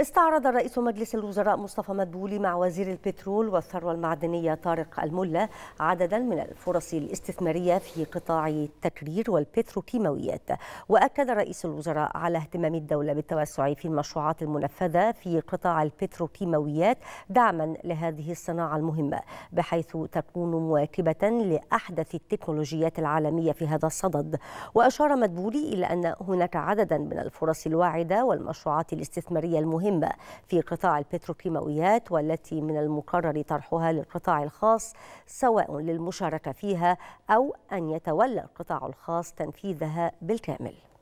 استعرض رئيس مجلس الوزراء مصطفى مدبولي مع وزير البترول والثروة المعدنية طارق الملا عددا من الفرص الاستثمارية في قطاع التكرير والبتروكيماويات وأكد رئيس الوزراء على اهتمام الدولة بالتوسع في المشروعات المنفذة في قطاع البتروكيماويات دعما لهذه الصناعة المهمة بحيث تكون مواكبة لأحدث التكنولوجيات العالمية في هذا الصدد وأشار مدبولي إلى أن هناك عددا من الفرص الواعدة والمشروعات الاستثمارية المهمة مهمة في قطاع البتروكيماويات والتي من المقرر طرحها للقطاع الخاص سواء للمشاركة فيها أو أن يتولى القطاع الخاص تنفيذها بالكامل